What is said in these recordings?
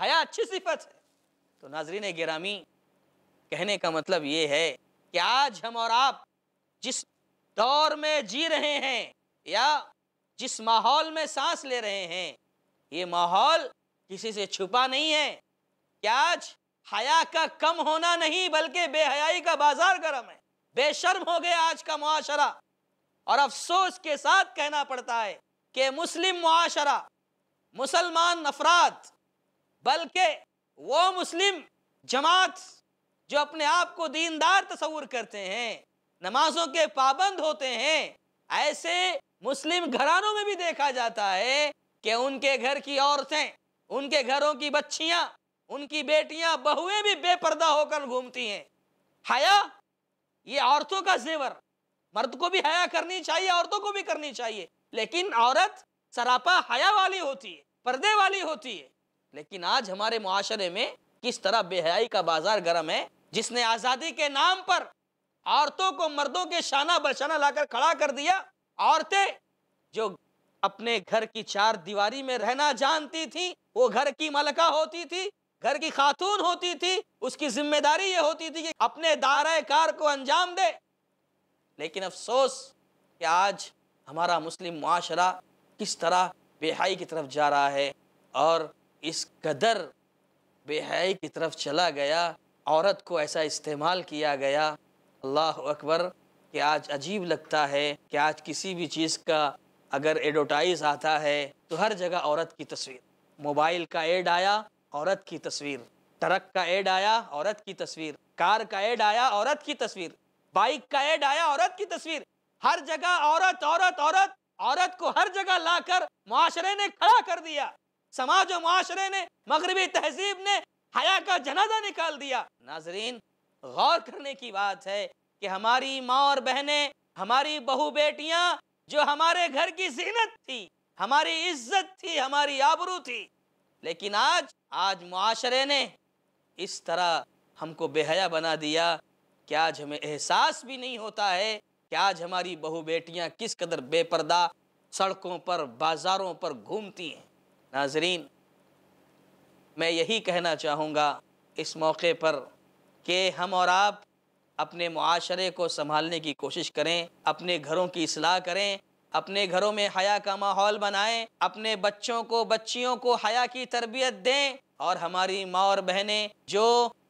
हया अच्छी सिफत है तो नाजरीन गिरामी कहने का मतलब ये है कि आज हम और आप जिस दौर में जी रहे हैं या जिस माहौल में सांस ले रहे हैं ये माहौल किसी से छुपा नहीं है कि आज हया का कम होना नहीं बल्कि बेहयाई का बाजार गर्म है बेशर्म हो गया आज का मुआशरा और अफसोस के साथ कहना पड़ता है कि मुस्लिम मुआशरा मुसलमान अफराद बल्कि वो मुस्लिम जमात जो अपने आप को दीनदार तस्वूर करते हैं नमाजों के पाबंद होते हैं ऐसे मुस्लिम घरानों में भी देखा जाता है कि उनके घर की औरतें उनके घरों की बच्चियां उनकी बेटियां बहुएं भी बेपर्दा होकर घूमती हैं हया ये औरतों का जेवर मर्द को भी हया करनी चाहिए औरतों को भी करनी चाहिए लेकिन औरत सरापा हया वाली होती है पर्दे वाली होती है लेकिन आज हमारे मुआशरे में किस तरह बेहयाई का बाजार गर्म है जिसने आज़ादी के नाम पर औरतों को मर्दों के शाना बशाना लाकर खड़ा कर दिया औरतें जो अपने घर की चार दीवारी में रहना जानती थी वो घर की मलका होती थी घर की खातून होती थी उसकी जिम्मेदारी ये होती थी कि अपने दायरा कार को अंजाम दे लेकिन अफसोस कि आज हमारा मुस्लिम माशरा किस तरह बेहाई की तरफ जा रहा है और इस कदर बेहाई की तरफ चला गया औरत को ऐसा इस्तेमाल किया गया अल्लाह अकबर कि आज अजीब लगता है कि आज किसी भी चीज़ का अगर एडवर्टाइज आता है तो हर जगह औरत की तस्वीर मोबाइल का एड आया औरत की तस्वीर ट्रक का एड आया औरत की तस्वीर कार का एड आया औरत की तस्वीर बाइक का एड आया औरत की तस्वीर हर जगह औरत औरत औरत औरत को हर जगह लाकर माशरे ने खड़ा कर दिया समाज और माशरे ने मगरबी तहजीब ने हया का जनाजा निकाल दिया नाजरीन गौर करने की बात है कि हमारी माँ और बहनें हमारी बहू बेटियाँ जो हमारे घर की जीनत थी हमारी इज्जत थी हमारी आबरू थी लेकिन आज आज माशरे ने इस तरह हमको बेहया बना दिया कि आज हमें एहसास भी नहीं होता है कि आज हमारी बहू बेटियाँ किस कदर बेपर्दा सड़कों पर बाज़ारों पर घूमती हैं नाजरीन मैं यही कहना चाहूँगा इस मौके पर कि हम और आप अपने माशरे को संभालने की कोशिश करें अपने घरों की असलाह करें अपने घरों में हया का माहौल बनाएं अपने बच्चों को बच्चियों को हया की तरबियत दें और हमारी माँ और बहनें जो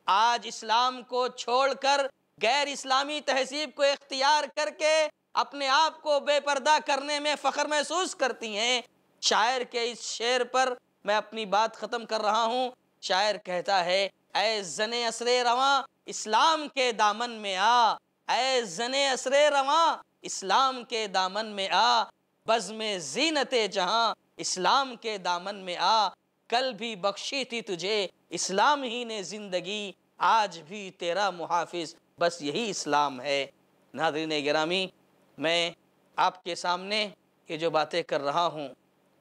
आज इस्लाम को छोड़कर गैर इस्लामी तहजीब को इख्तियार करके अपने आप को बेपर्दा करने में फ़ख्र महसूस करती हैं शायर के इस शेर पर मैं अपनी बात ख़त्म कर रहा हूँ शायर कहता है ऐ जन असरे रवा इस्लाम के दामन में आ ऐ जन असरे रवा इस्लाम के दामन में आ बज़ में जीनत जहाँ इस्लाम के दामन में आ कल भी बख्शी थी तुझे इस्लाम ही ने ज़िंदगी आज भी तेरा मुहाफिज बस यही इस्लाम है नादरीन ग्रामी मैं आपके सामने ये जो बातें कर रहा हूँ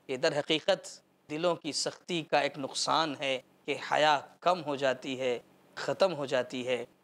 ये दर हकीकत दिलों की सख्ती का एक नुकसान है कि हया कम हो जाती है ख़त्म हो जाती है